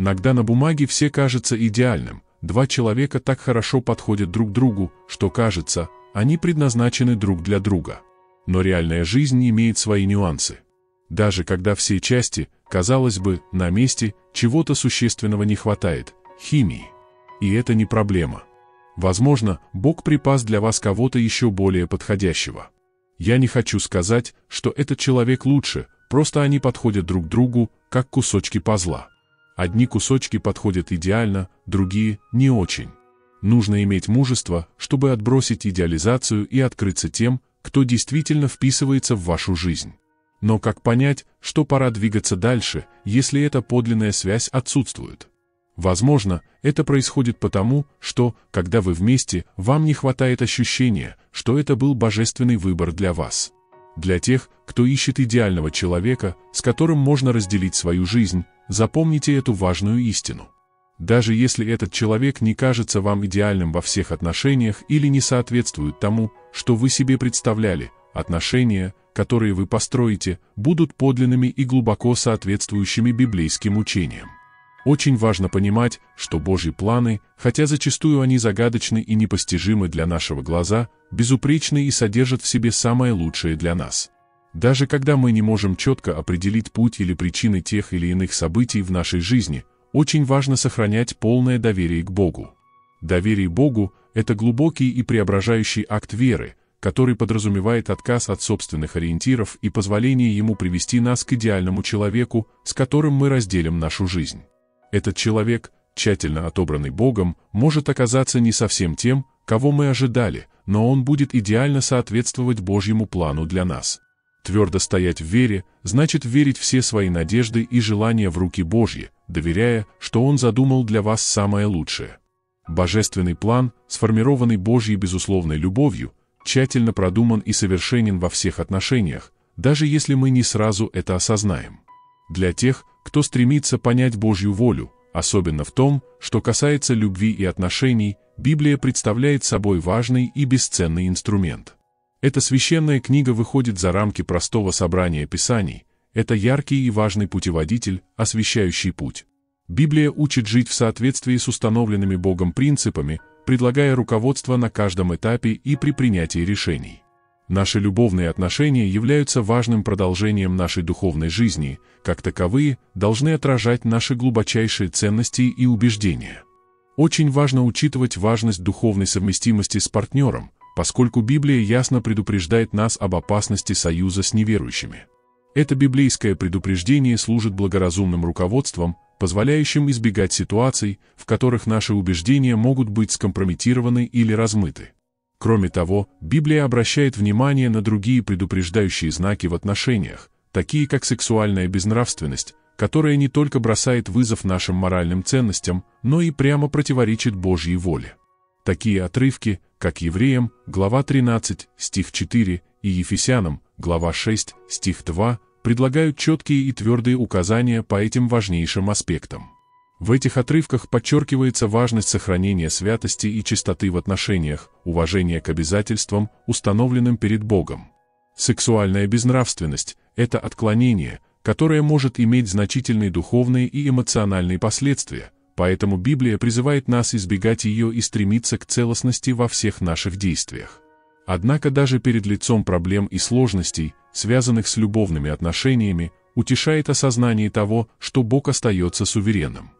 Иногда на бумаге все кажется идеальным. Два человека так хорошо подходят друг другу, что кажется, они предназначены друг для друга. Но реальная жизнь имеет свои нюансы. Даже когда все части, казалось бы, на месте, чего-то существенного не хватает – химии. И это не проблема. Возможно, Бог припас для вас кого-то еще более подходящего. Я не хочу сказать, что этот человек лучше, просто они подходят друг другу, как кусочки пазла. Одни кусочки подходят идеально, другие – не очень. Нужно иметь мужество, чтобы отбросить идеализацию и открыться тем, кто действительно вписывается в вашу жизнь. Но как понять, что пора двигаться дальше, если эта подлинная связь отсутствует? Возможно, это происходит потому, что, когда вы вместе, вам не хватает ощущения, что это был божественный выбор для вас. Для тех, кто ищет идеального человека, с которым можно разделить свою жизнь, запомните эту важную истину. Даже если этот человек не кажется вам идеальным во всех отношениях или не соответствует тому, что вы себе представляли, отношения, которые вы построите, будут подлинными и глубоко соответствующими библейским учениям. Очень важно понимать, что Божьи планы, хотя зачастую они загадочны и непостижимы для нашего глаза, безупречны и содержат в себе самое лучшее для нас. Даже когда мы не можем четко определить путь или причины тех или иных событий в нашей жизни, очень важно сохранять полное доверие к Богу. Доверие Богу – это глубокий и преображающий акт веры, который подразумевает отказ от собственных ориентиров и позволение Ему привести нас к идеальному человеку, с которым мы разделим нашу жизнь. Этот человек, тщательно отобранный Богом, может оказаться не совсем тем, кого мы ожидали, но он будет идеально соответствовать Божьему плану для нас. Твердо стоять в вере, значит верить все свои надежды и желания в руки Божьи, доверяя, что Он задумал для вас самое лучшее. Божественный план, сформированный Божьей безусловной любовью, тщательно продуман и совершенен во всех отношениях, даже если мы не сразу это осознаем. Для тех, кто стремится понять Божью волю, особенно в том, что касается любви и отношений, Библия представляет собой важный и бесценный инструмент. Эта священная книга выходит за рамки простого собрания писаний, это яркий и важный путеводитель, освещающий путь. Библия учит жить в соответствии с установленными Богом принципами, предлагая руководство на каждом этапе и при принятии решений. Наши любовные отношения являются важным продолжением нашей духовной жизни, как таковые должны отражать наши глубочайшие ценности и убеждения. Очень важно учитывать важность духовной совместимости с партнером, поскольку Библия ясно предупреждает нас об опасности союза с неверующими. Это библейское предупреждение служит благоразумным руководством, позволяющим избегать ситуаций, в которых наши убеждения могут быть скомпрометированы или размыты. Кроме того, Библия обращает внимание на другие предупреждающие знаки в отношениях, такие как сексуальная безнравственность, которая не только бросает вызов нашим моральным ценностям, но и прямо противоречит Божьей воле. Такие отрывки, как Евреям, глава 13, стих 4, и Ефесянам, глава 6, стих 2, предлагают четкие и твердые указания по этим важнейшим аспектам. В этих отрывках подчеркивается важность сохранения святости и чистоты в отношениях, уважения к обязательствам, установленным перед Богом. Сексуальная безнравственность – это отклонение, которое может иметь значительные духовные и эмоциональные последствия, поэтому Библия призывает нас избегать ее и стремиться к целостности во всех наших действиях. Однако даже перед лицом проблем и сложностей, связанных с любовными отношениями, утешает осознание того, что Бог остается суверенным.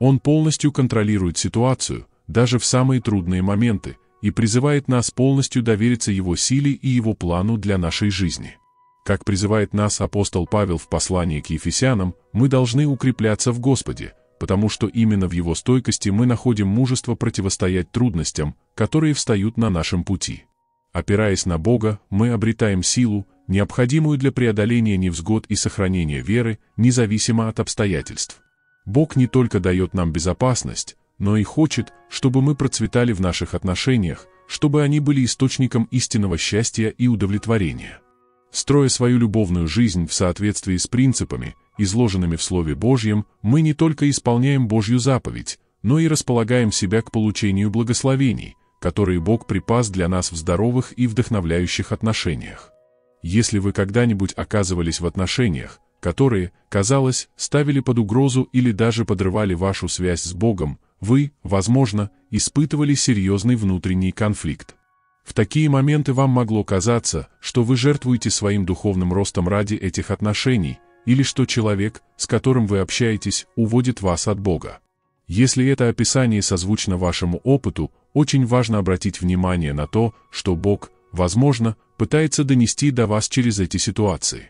Он полностью контролирует ситуацию, даже в самые трудные моменты, и призывает нас полностью довериться Его силе и Его плану для нашей жизни. Как призывает нас апостол Павел в послании к Ефесянам, мы должны укрепляться в Господе, потому что именно в Его стойкости мы находим мужество противостоять трудностям, которые встают на нашем пути. Опираясь на Бога, мы обретаем силу, необходимую для преодоления невзгод и сохранения веры, независимо от обстоятельств. Бог не только дает нам безопасность, но и хочет, чтобы мы процветали в наших отношениях, чтобы они были источником истинного счастья и удовлетворения. Строя свою любовную жизнь в соответствии с принципами, изложенными в Слове Божьем, мы не только исполняем Божью заповедь, но и располагаем себя к получению благословений, которые Бог припас для нас в здоровых и вдохновляющих отношениях. Если вы когда-нибудь оказывались в отношениях, которые, казалось, ставили под угрозу или даже подрывали вашу связь с Богом, вы, возможно, испытывали серьезный внутренний конфликт. В такие моменты вам могло казаться, что вы жертвуете своим духовным ростом ради этих отношений, или что человек, с которым вы общаетесь, уводит вас от Бога. Если это описание созвучно вашему опыту, очень важно обратить внимание на то, что Бог, возможно, пытается донести до вас через эти ситуации.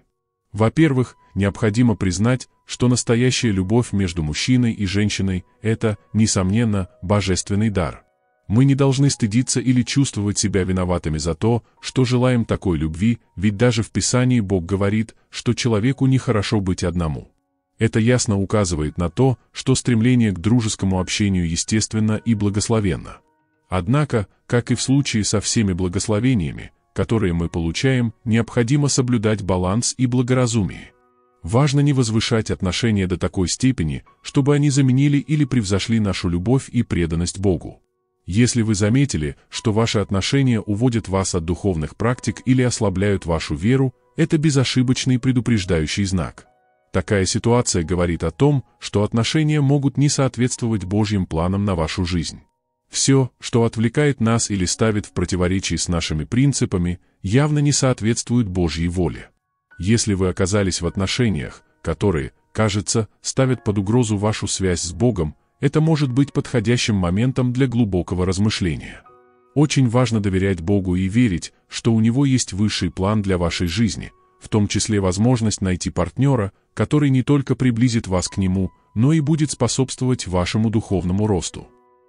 Во-первых, необходимо признать, что настоящая любовь между мужчиной и женщиной – это, несомненно, божественный дар. Мы не должны стыдиться или чувствовать себя виноватыми за то, что желаем такой любви, ведь даже в Писании Бог говорит, что человеку нехорошо быть одному. Это ясно указывает на то, что стремление к дружескому общению естественно и благословенно. Однако, как и в случае со всеми благословениями, которые мы получаем, необходимо соблюдать баланс и благоразумие. Важно не возвышать отношения до такой степени, чтобы они заменили или превзошли нашу любовь и преданность Богу. Если вы заметили, что ваши отношения уводят вас от духовных практик или ослабляют вашу веру, это безошибочный предупреждающий знак. Такая ситуация говорит о том, что отношения могут не соответствовать Божьим планам на вашу жизнь. Все, что отвлекает нас или ставит в противоречие с нашими принципами, явно не соответствует Божьей воле. Если вы оказались в отношениях, которые, кажется, ставят под угрозу вашу связь с Богом, это может быть подходящим моментом для глубокого размышления. Очень важно доверять Богу и верить, что у Него есть высший план для вашей жизни, в том числе возможность найти партнера, который не только приблизит вас к Нему, но и будет способствовать вашему духовному росту.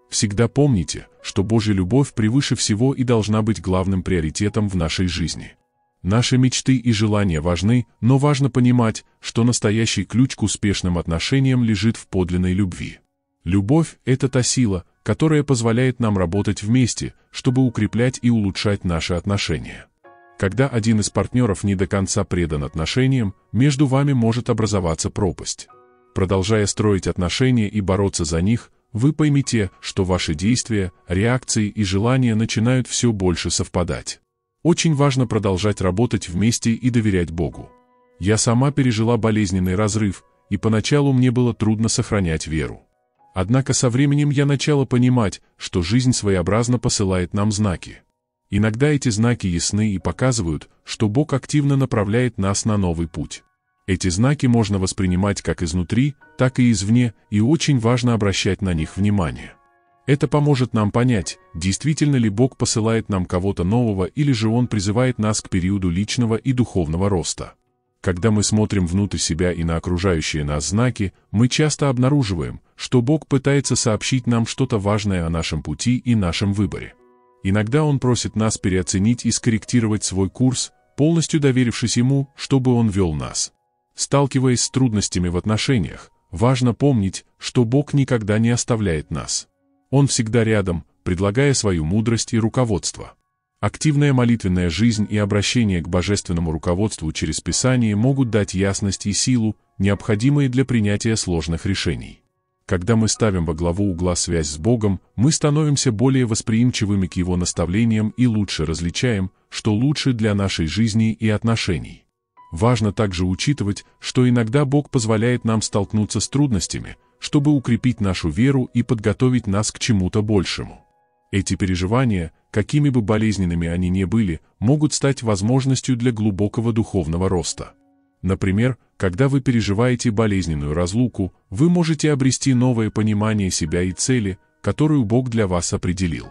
Всегда помните, что Божья любовь превыше всего и должна быть главным приоритетом в нашей жизни. Наши мечты и желания важны, но важно понимать, что настоящий ключ к успешным отношениям лежит в подлинной любви. Любовь – это та сила, которая позволяет нам работать вместе, чтобы укреплять и улучшать наши отношения. Когда один из партнеров не до конца предан отношениям, между вами может образоваться пропасть. Продолжая строить отношения и бороться за них – вы поймите, что ваши действия, реакции и желания начинают все больше совпадать. Очень важно продолжать работать вместе и доверять Богу. Я сама пережила болезненный разрыв, и поначалу мне было трудно сохранять веру. Однако со временем я начала понимать, что жизнь своеобразно посылает нам знаки. Иногда эти знаки ясны и показывают, что Бог активно направляет нас на новый путь. Эти знаки можно воспринимать как изнутри, так и извне, и очень важно обращать на них внимание. Это поможет нам понять, действительно ли Бог посылает нам кого-то нового или же Он призывает нас к периоду личного и духовного роста. Когда мы смотрим внутрь себя и на окружающие нас знаки, мы часто обнаруживаем, что Бог пытается сообщить нам что-то важное о нашем пути и нашем выборе. Иногда Он просит нас переоценить и скорректировать свой курс, полностью доверившись Ему, чтобы Он вел нас. Сталкиваясь с трудностями в отношениях, важно помнить, что Бог никогда не оставляет нас. Он всегда рядом, предлагая свою мудрость и руководство. Активная молитвенная жизнь и обращение к божественному руководству через Писание могут дать ясность и силу, необходимые для принятия сложных решений. Когда мы ставим во главу угла связь с Богом, мы становимся более восприимчивыми к Его наставлениям и лучше различаем, что лучше для нашей жизни и отношений. Важно также учитывать, что иногда Бог позволяет нам столкнуться с трудностями, чтобы укрепить нашу веру и подготовить нас к чему-то большему. Эти переживания, какими бы болезненными они ни были, могут стать возможностью для глубокого духовного роста. Например, когда вы переживаете болезненную разлуку, вы можете обрести новое понимание себя и цели, которую Бог для вас определил.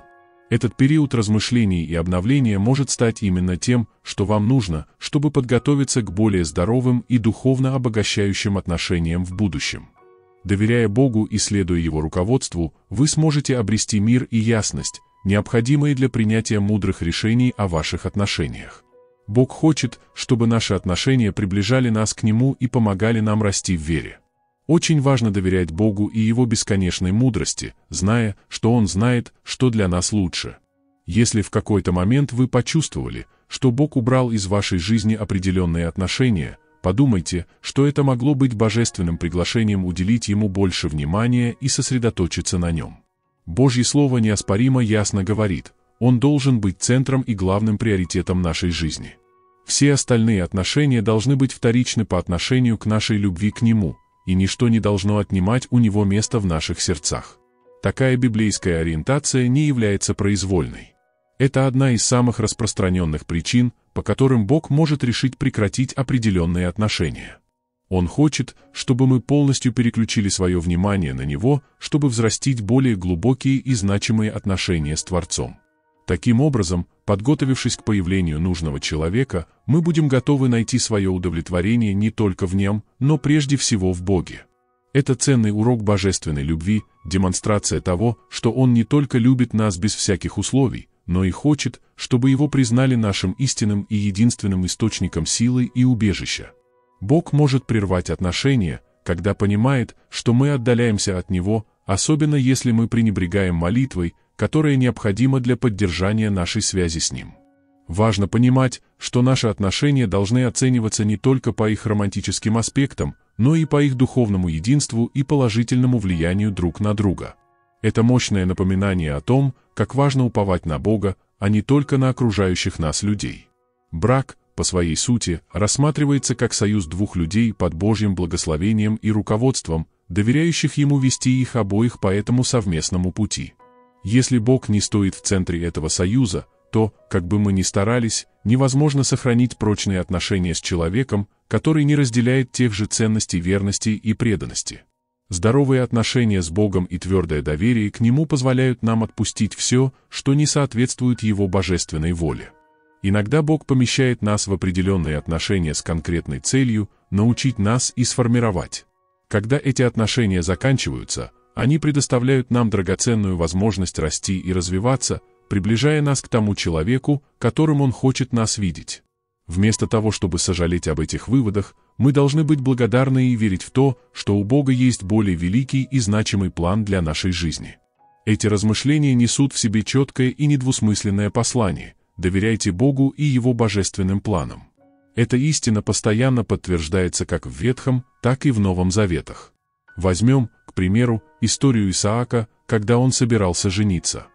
Этот период размышлений и обновления может стать именно тем, что вам нужно, чтобы подготовиться к более здоровым и духовно обогащающим отношениям в будущем. Доверяя Богу и следуя Его руководству, вы сможете обрести мир и ясность, необходимые для принятия мудрых решений о ваших отношениях. Бог хочет, чтобы наши отношения приближали нас к Нему и помогали нам расти в вере. Очень важно доверять Богу и Его бесконечной мудрости, зная, что Он знает, что для нас лучше. Если в какой-то момент вы почувствовали, что Бог убрал из вашей жизни определенные отношения, подумайте, что это могло быть божественным приглашением уделить Ему больше внимания и сосредоточиться на Нем. Божье Слово неоспоримо ясно говорит, Он должен быть центром и главным приоритетом нашей жизни. Все остальные отношения должны быть вторичны по отношению к нашей любви к Нему – и ничто не должно отнимать у него место в наших сердцах. Такая библейская ориентация не является произвольной. Это одна из самых распространенных причин, по которым Бог может решить прекратить определенные отношения. Он хочет, чтобы мы полностью переключили свое внимание на Него, чтобы взрастить более глубокие и значимые отношения с Творцом. Таким образом, Подготовившись к появлению нужного человека, мы будем готовы найти свое удовлетворение не только в нем, но прежде всего в Боге. Это ценный урок божественной любви, демонстрация того, что Он не только любит нас без всяких условий, но и хочет, чтобы Его признали нашим истинным и единственным источником силы и убежища. Бог может прервать отношения, когда понимает, что мы отдаляемся от Него, особенно если мы пренебрегаем молитвой, которое необходимо для поддержания нашей связи с ним. Важно понимать, что наши отношения должны оцениваться не только по их романтическим аспектам, но и по их духовному единству и положительному влиянию друг на друга. Это мощное напоминание о том, как важно уповать на Бога, а не только на окружающих нас людей. Брак, по своей сути, рассматривается как союз двух людей под Божьим благословением и руководством, доверяющих ему вести их обоих по этому совместному пути. Если Бог не стоит в центре этого союза, то, как бы мы ни старались, невозможно сохранить прочные отношения с человеком, который не разделяет тех же ценностей верности и преданности. Здоровые отношения с Богом и твердое доверие к Нему позволяют нам отпустить все, что не соответствует Его божественной воле. Иногда Бог помещает нас в определенные отношения с конкретной целью научить нас и сформировать. Когда эти отношения заканчиваются – они предоставляют нам драгоценную возможность расти и развиваться, приближая нас к тому человеку, которым он хочет нас видеть. Вместо того, чтобы сожалеть об этих выводах, мы должны быть благодарны и верить в то, что у Бога есть более великий и значимый план для нашей жизни. Эти размышления несут в себе четкое и недвусмысленное послание «Доверяйте Богу и Его божественным планам». Эта истина постоянно подтверждается как в Ветхом, так и в Новом Заветах. Возьмем, к примеру, историю Исаака, когда он собирался жениться.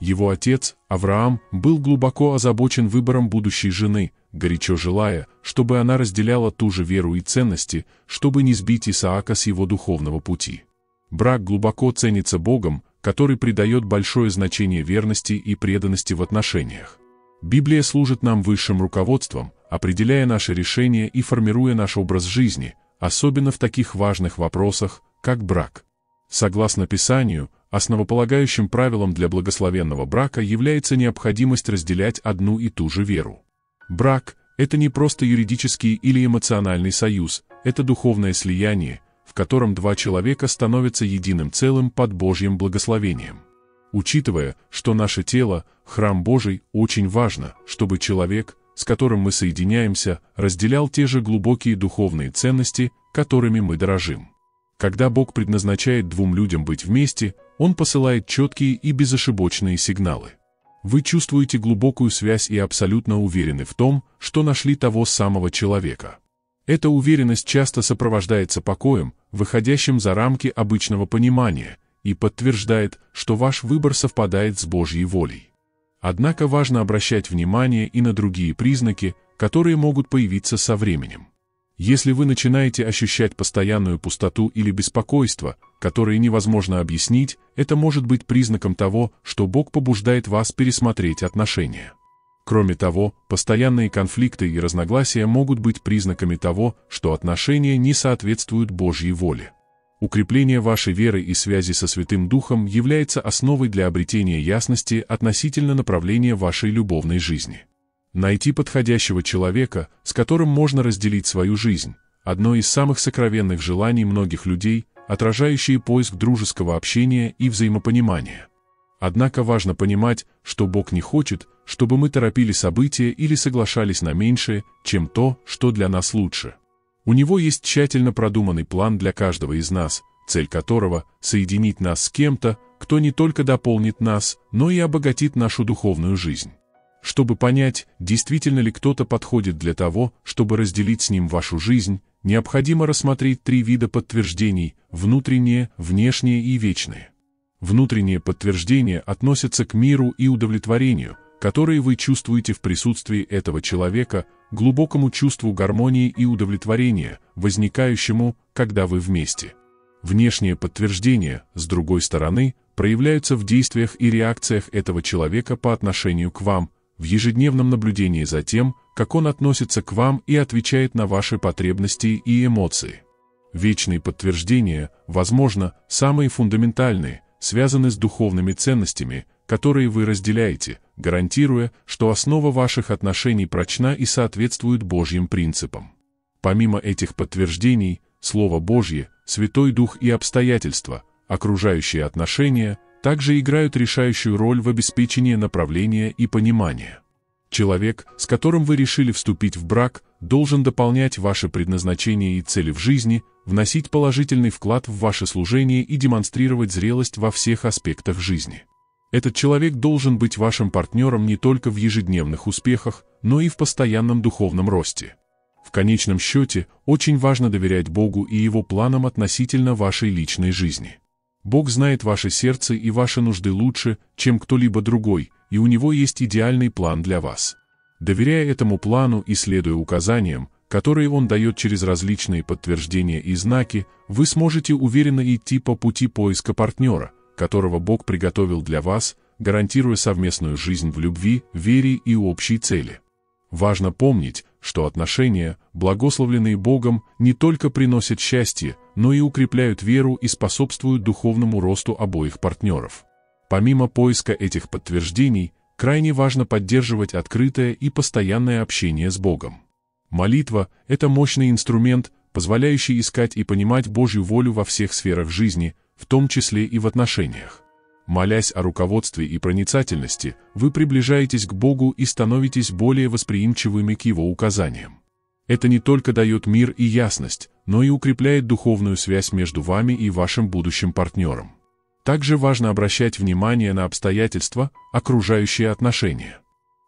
Его отец, Авраам, был глубоко озабочен выбором будущей жены, горячо желая, чтобы она разделяла ту же веру и ценности, чтобы не сбить Исаака с его духовного пути. Брак глубоко ценится Богом, который придает большое значение верности и преданности в отношениях. Библия служит нам высшим руководством, определяя наши решения и формируя наш образ жизни, особенно в таких важных вопросах, как брак. Согласно Писанию, основополагающим правилом для благословенного брака является необходимость разделять одну и ту же веру. Брак – это не просто юридический или эмоциональный союз, это духовное слияние, в котором два человека становятся единым целым под Божьим благословением. Учитывая, что наше тело – храм Божий, очень важно, чтобы человек, с которым мы соединяемся, разделял те же глубокие духовные ценности, которыми мы дорожим. Когда Бог предназначает двум людям быть вместе, Он посылает четкие и безошибочные сигналы. Вы чувствуете глубокую связь и абсолютно уверены в том, что нашли того самого человека. Эта уверенность часто сопровождается покоем, выходящим за рамки обычного понимания, и подтверждает, что ваш выбор совпадает с Божьей волей. Однако важно обращать внимание и на другие признаки, которые могут появиться со временем. Если вы начинаете ощущать постоянную пустоту или беспокойство, которые невозможно объяснить, это может быть признаком того, что Бог побуждает вас пересмотреть отношения. Кроме того, постоянные конфликты и разногласия могут быть признаками того, что отношения не соответствуют Божьей воле. Укрепление вашей веры и связи со Святым Духом является основой для обретения ясности относительно направления вашей любовной жизни. Найти подходящего человека, с которым можно разделить свою жизнь, одно из самых сокровенных желаний многих людей, отражающие поиск дружеского общения и взаимопонимания. Однако важно понимать, что Бог не хочет, чтобы мы торопили события или соглашались на меньшее, чем то, что для нас лучше. У Него есть тщательно продуманный план для каждого из нас, цель которого – соединить нас с кем-то, кто не только дополнит нас, но и обогатит нашу духовную жизнь. Чтобы понять, действительно ли кто-то подходит для того, чтобы разделить с ним вашу жизнь, необходимо рассмотреть три вида подтверждений – внутреннее, внешнее и вечное. Внутренние подтверждения относятся к миру и удовлетворению, которые вы чувствуете в присутствии этого человека, глубокому чувству гармонии и удовлетворения, возникающему, когда вы вместе. Внешние подтверждения, с другой стороны, проявляются в действиях и реакциях этого человека по отношению к вам – в ежедневном наблюдении за тем, как он относится к вам и отвечает на ваши потребности и эмоции. Вечные подтверждения, возможно, самые фундаментальные, связаны с духовными ценностями, которые вы разделяете, гарантируя, что основа ваших отношений прочна и соответствует Божьим принципам. Помимо этих подтверждений, Слово Божье, Святой Дух и обстоятельства, окружающие отношения – также играют решающую роль в обеспечении направления и понимания. Человек, с которым вы решили вступить в брак, должен дополнять ваше предназначение и цели в жизни, вносить положительный вклад в ваше служение и демонстрировать зрелость во всех аспектах жизни. Этот человек должен быть вашим партнером не только в ежедневных успехах, но и в постоянном духовном росте. В конечном счете, очень важно доверять Богу и Его планам относительно вашей личной жизни. Бог знает ваше сердце и ваши нужды лучше, чем кто-либо другой, и у него есть идеальный план для вас. Доверяя этому плану и следуя указаниям, которые он дает через различные подтверждения и знаки, вы сможете уверенно идти по пути поиска партнера, которого Бог приготовил для вас, гарантируя совместную жизнь в любви, вере и общей цели. Важно помнить, что отношения, благословленные Богом, не только приносят счастье, но и укрепляют веру и способствуют духовному росту обоих партнеров. Помимо поиска этих подтверждений, крайне важно поддерживать открытое и постоянное общение с Богом. Молитва – это мощный инструмент, позволяющий искать и понимать Божью волю во всех сферах жизни, в том числе и в отношениях. Молясь о руководстве и проницательности, вы приближаетесь к Богу и становитесь более восприимчивыми к Его указаниям. Это не только дает мир и ясность, но и укрепляет духовную связь между вами и вашим будущим партнером. Также важно обращать внимание на обстоятельства, окружающие отношения.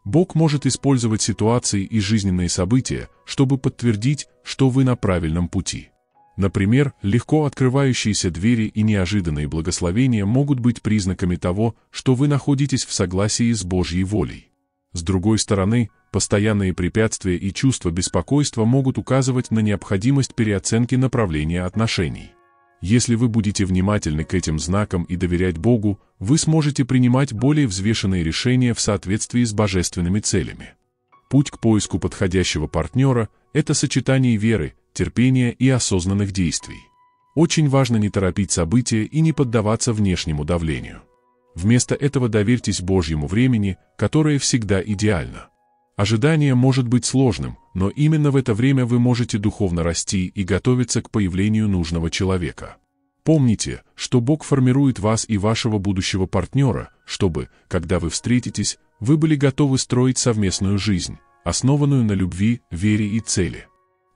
Бог может использовать ситуации и жизненные события, чтобы подтвердить, что вы на правильном пути. Например, легко открывающиеся двери и неожиданные благословения могут быть признаками того, что вы находитесь в согласии с Божьей волей. С другой стороны, постоянные препятствия и чувство беспокойства могут указывать на необходимость переоценки направления отношений. Если вы будете внимательны к этим знакам и доверять Богу, вы сможете принимать более взвешенные решения в соответствии с божественными целями. Путь к поиску подходящего партнера – это сочетание веры, терпения и осознанных действий. Очень важно не торопить события и не поддаваться внешнему давлению. Вместо этого доверьтесь Божьему времени, которое всегда идеально. Ожидание может быть сложным, но именно в это время вы можете духовно расти и готовиться к появлению нужного человека. Помните, что Бог формирует вас и вашего будущего партнера, чтобы, когда вы встретитесь, вы были готовы строить совместную жизнь, основанную на любви, вере и цели.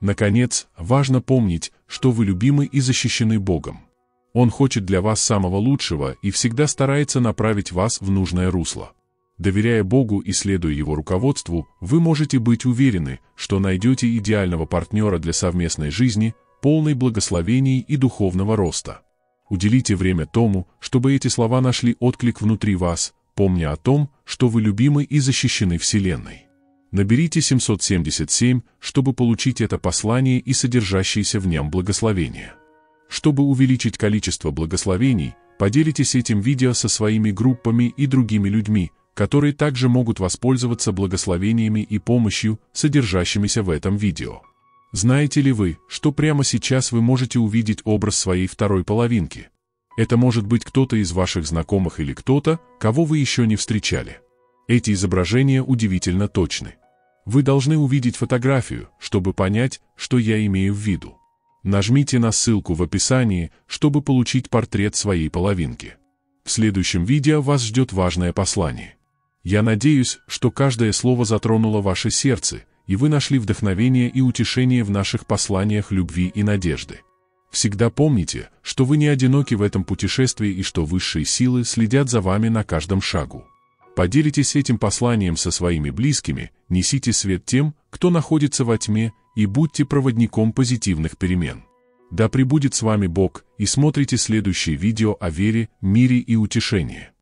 Наконец, важно помнить, что вы любимы и защищены Богом. Он хочет для вас самого лучшего и всегда старается направить вас в нужное русло. Доверяя Богу и следуя Его руководству, вы можете быть уверены, что найдете идеального партнера для совместной жизни, полной благословений и духовного роста. Уделите время тому, чтобы эти слова нашли отклик внутри вас, помня о том, что вы любимы и защищены Вселенной. Наберите 777, чтобы получить это послание и содержащееся в нем благословение. Чтобы увеличить количество благословений, поделитесь этим видео со своими группами и другими людьми, которые также могут воспользоваться благословениями и помощью, содержащимися в этом видео. Знаете ли вы, что прямо сейчас вы можете увидеть образ своей второй половинки? Это может быть кто-то из ваших знакомых или кто-то, кого вы еще не встречали. Эти изображения удивительно точны. Вы должны увидеть фотографию, чтобы понять, что я имею в виду. Нажмите на ссылку в описании, чтобы получить портрет своей половинки. В следующем видео вас ждет важное послание. Я надеюсь, что каждое слово затронуло ваше сердце, и вы нашли вдохновение и утешение в наших посланиях любви и надежды. Всегда помните, что вы не одиноки в этом путешествии и что высшие силы следят за вами на каждом шагу. Поделитесь этим посланием со своими близкими, несите свет тем, кто находится во тьме, и будьте проводником позитивных перемен. Да пребудет с вами Бог и смотрите следующее видео о вере, мире и утешении.